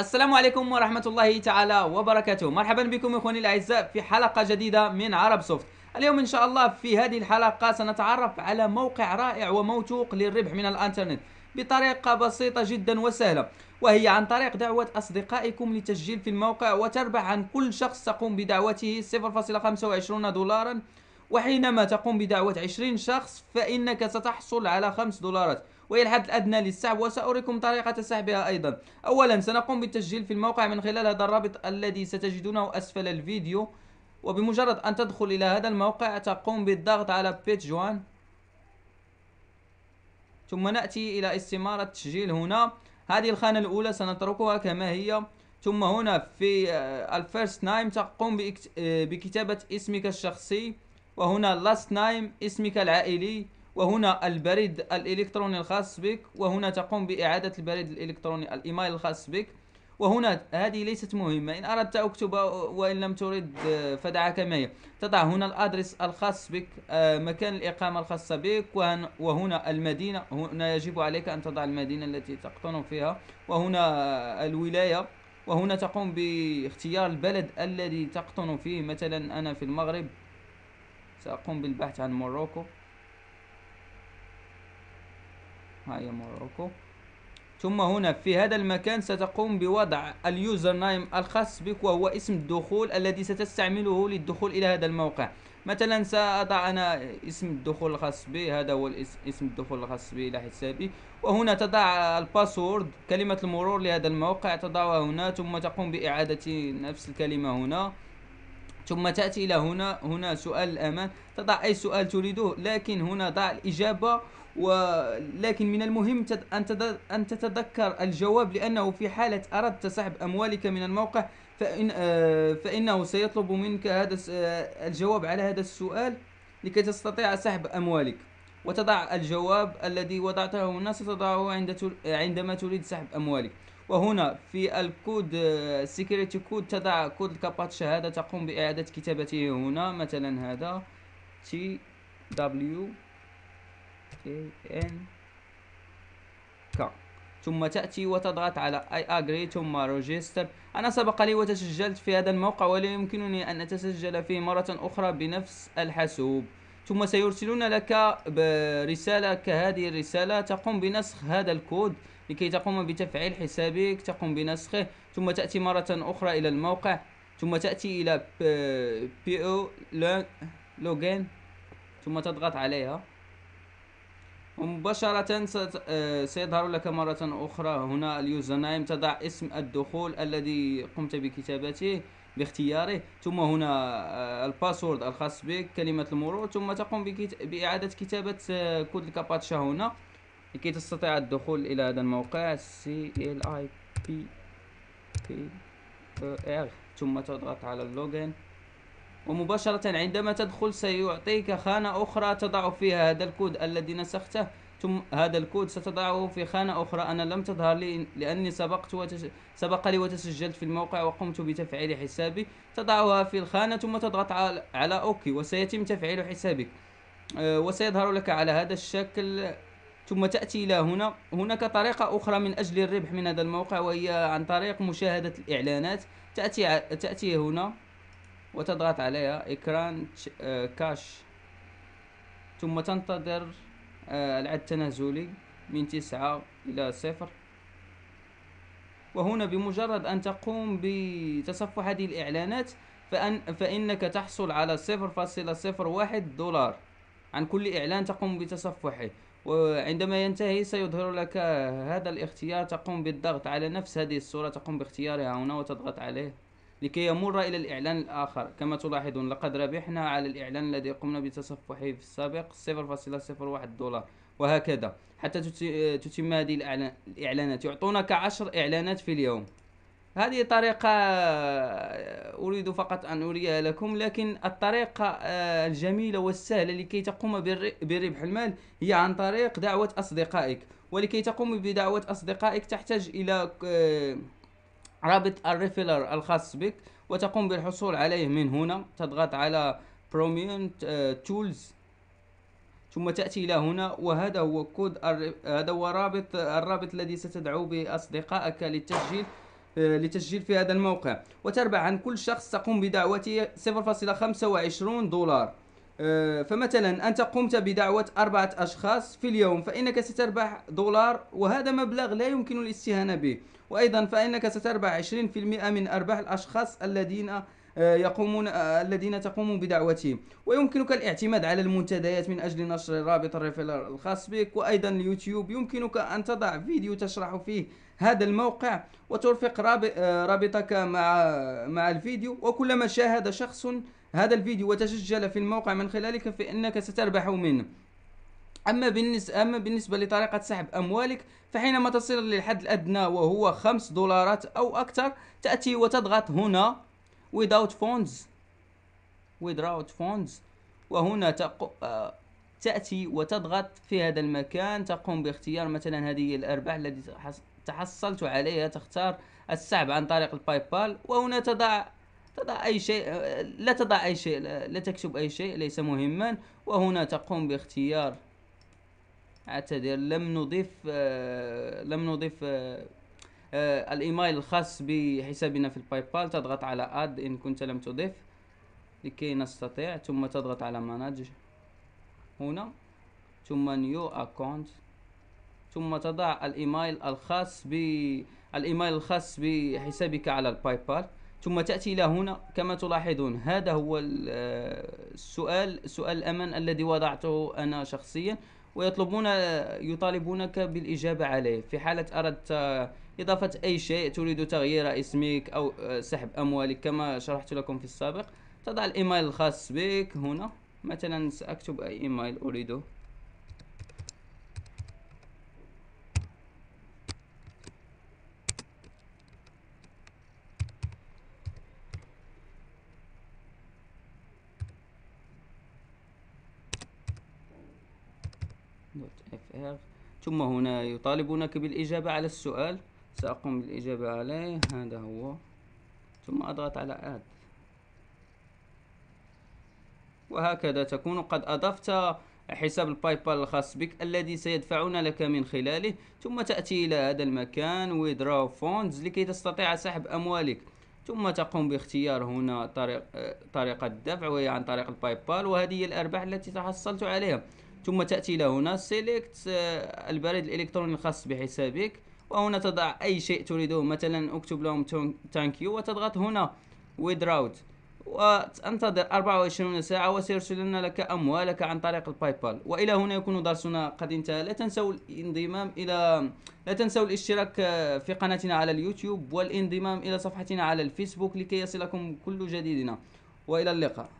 السلام عليكم ورحمة الله تعالى وبركاته مرحبا بكم إخواني الأعزاء في حلقة جديدة من عرب سوفت اليوم إن شاء الله في هذه الحلقة سنتعرف على موقع رائع وموثوق للربح من الأنترنت بطريقة بسيطة جدا وسهلة وهي عن طريق دعوة أصدقائكم لتسجيل في الموقع وتربح عن كل شخص تقوم بدعوته 0.25 دولارا وحينما تقوم بدعوة 20 شخص فإنك ستحصل على 5 دولارات وهي الحد الأدنى للسحب وسأريكم طريقة سحبها أيضا أولا سنقوم بالتسجيل في الموقع من خلال هذا الرابط الذي ستجدونه أسفل الفيديو وبمجرد أن تدخل إلى هذا الموقع تقوم بالضغط على بيتش 1 ثم نأتي إلى استمارة تسجيل هنا هذه الخانة الأولى سنتركها كما هي ثم هنا في آه، الفيرست نايم تقوم آه، بكتابة اسمك الشخصي وهنا لاست نايم اسمك العائلي وهنا البريد الإلكتروني الخاص بك وهنا تقوم بإعادة البريد الإلكتروني الإيميل الخاص بك وهنا هذه ليست مهمة إن أردت أكتب وإن لم ترد فدعك كما هي تضع هنا الأدرس الخاص بك آه، مكان الإقامة الخاصة بك وهنا المدينة هنا يجب عليك أن تضع المدينة التي تقطن فيها وهنا الولاية وهنا تقوم باختيار البلد الذي تقطن فيه مثلا أنا في المغرب سأقوم بالبحث عن موروكو ها موروكو ثم هنا في هذا المكان ستقوم بوضع اليوزر نايم الخاص بك وهو اسم الدخول الذي ستستعمله للدخول الى هذا الموقع مثلا سأضع أنا اسم الدخول الخاص بي هذا هو اسم الدخول الخاص بي إلى حسابي وهنا تضع الباسورد كلمة المرور لهذا الموقع تضعها هنا ثم تقوم بإعادة نفس الكلمة هنا ثم تأتي إلى هنا هنا سؤال الأمان تضع أي سؤال تريده لكن هنا ضع الإجابة ولكن من المهم أن تتذكر الجواب لأنه في حالة أردت سحب أموالك من الموقع فإن آه، فإنه سيطلب منك هذا آه، الجواب على هذا السؤال لكي تستطيع سحب أموالك وتضع الجواب الذي وضعته هنا ستضعه عندما تريد سحب أموالك وهنا في الكود سيكريتي آه، كود تضع كود الكابات هذا تقوم بإعادة كتابته هنا مثلا هذا تي دبليو ان ك ثم تأتي وتضغط على اي اجري ثم ريجستر أنا سبق لي وتسجلت في هذا الموقع ولا يمكنني أن أتسجل فيه مرة أخرى بنفس الحاسوب ثم سيرسلون لك برساله كهذه الرسالة تقوم بنسخ هذا الكود لكي تقوم بتفعيل حسابك تقوم بنسخه ثم تأتي مرة أخرى إلى الموقع ثم تأتي إلى بي أو لوجين ثم تضغط عليها ومباشرة سيظهر لك مرة أخرى هنا اليوزر نايم تضع اسم الدخول الذي قمت بكتابته باختياره ثم هنا آه، الباسورد الخاص بك كلمة المرور ثم تقوم بإعادة كتابة آه، كود الكاباتشا هنا لكي تستطيع الدخول إلى هذا الموقع CLIPPR e ثم تضغط على اللوجين ومباشرة عندما تدخل سيعطيك خانة أخرى تضع فيها هذا الكود الذي نسخته ثم هذا الكود ستضعه في خانة أخرى أنا لم تظهر لي لأني سبقت وتش... سبق لي وتسجلت في الموقع وقمت بتفعيل حسابي تضعها في الخانة ثم تضغط على, على أوكي وسيتم تفعيل حسابك أه وسيظهر لك على هذا الشكل ثم تأتي إلى هنا هناك طريقة أخرى من أجل الربح من هذا الموقع وهي عن طريق مشاهدة الإعلانات تأتي, تأتي هنا وتضغط عليها إكران آه، كاش ثم تنتظر آه، العد التنازلي من تسعة إلى صفر وهنا بمجرد أن تقوم بتصفح هذه الإعلانات فأن فإنك تحصل على صفر فاصلة صفر واحد دولار عن كل إعلان تقوم بتصفحه وعندما ينتهي سيظهر لك هذا الاختيار تقوم بالضغط على نفس هذه الصورة تقوم باختيارها هنا وتضغط عليه لكي يمر إلى الإعلان الآخر كما تلاحظون لقد ربحنا على الإعلان الذي قمنا بتصفحه في السابق 0.01 دولار وهكذا حتى تتم هذه الإعلانات يعطونك عشر إعلانات في اليوم هذه طريقة آه، أريد فقط أن أريها لكم لكن الطريقة آه، الجميلة والسهلة لكي تقوم بربح المال هي عن طريق دعوة أصدقائك ولكي تقوم بدعوة أصدقائك تحتاج إلى آه، رابط الريفيلر الخاص بك وتقوم بالحصول عليه من هنا تضغط على بروميونت تولز ثم تأتي إلى هنا وهذا هو كود هذا هو رابط الرابط الذي ستدعو به أصدقائك للتسجيل آه، لتسجيل في هذا الموقع وتربح عن كل شخص تقوم بدعوته 0.25 دولار آه، فمثلا أنت قمت بدعوة أربعة أشخاص في اليوم فإنك ستربح دولار وهذا مبلغ لا يمكن الاستهانة به وأيضا فإنك ستربح 20% من أرباح الأشخاص الذين آه، يقومون آه، الذين تقوم بدعوتهم ويمكنك الاعتماد على المنتديات من اجل نشر رابط الريفيل الخاص بك وايضا اليوتيوب يمكنك ان تضع فيديو تشرح فيه هذا الموقع وترفق آه، رابطك مع مع الفيديو وكلما شاهد شخص هذا الفيديو وتسجل في الموقع من خلالك فانك ستربح منه أما بالنسبة, أما بالنسبة لطريقة سحب أموالك فحينما تصل للحد الأدنى وهو 5 دولارات أو أكثر تأتي وتضغط هنا without funds without funds وهنا تق... آه، تأتي وتضغط في هذا المكان تقوم باختيار مثلا هذه الأرباح التي تحصلت عليها تختار السحب عن طريق الباي بال وهنا تضع تضع أي شيء آه، لا تضع أي شيء لا تكتب أي شيء ليس مهما وهنا تقوم باختيار اعتذر لم نضيف آه، لم نضيف آه، الايميل الخاص بحسابنا في الباي بال تضغط على اد ان كنت لم تضف لكي نستطيع ثم تضغط على مانج هنا ثم نيو اكونت ثم تضع الايميل الخاص ب الايميل الخاص بحسابك على الباي بال ثم تاتي الى هنا كما تلاحظون هذا هو آه، السؤال سؤال الامان الذي وضعته انا شخصيا ويطلبون آه، يطالبونك بالاجابه عليه في حاله اردت إضافة أي شيء تريد تغيير اسمك أو آه، سحب أموالك كما شرحت لكم في السابق تضع الإيميل الخاص بك هنا مثلا سأكتب أي إيميل أريده ثم هنا يطالبونك بالإجابة على السؤال سأقوم بالإجابة عليه هذا هو ثم أضغط على add وهكذا تكون قد أضفت حساب الباي بال الخاص بك الذي سيدفعون لك من خلاله ثم تأتي إلى هذا المكان withdraw funds لكي تستطيع سحب أموالك ثم تقوم باختيار هنا طريق طريقة الدفع وهي عن طريق الباي بال وهذه هي الأرباح التي تحصلت عليها ثم تأتي إلى هنا select البريد الإلكتروني الخاص بحسابك وهنا تضع أي شيء تريده مثلا أكتب لهم تانك يو وتضغط هنا ويدراوت وتنتظر 24 ساعة وسيرسلن لك أموالك عن طريق الباي بال وإلى هنا يكون درسنا قد انتهى لا تنسوا الانضمام إلى لا تنسوا الاشتراك في قناتنا على اليوتيوب والانضمام إلى صفحتنا على الفيسبوك لكي يصلكم كل جديدنا وإلى اللقاء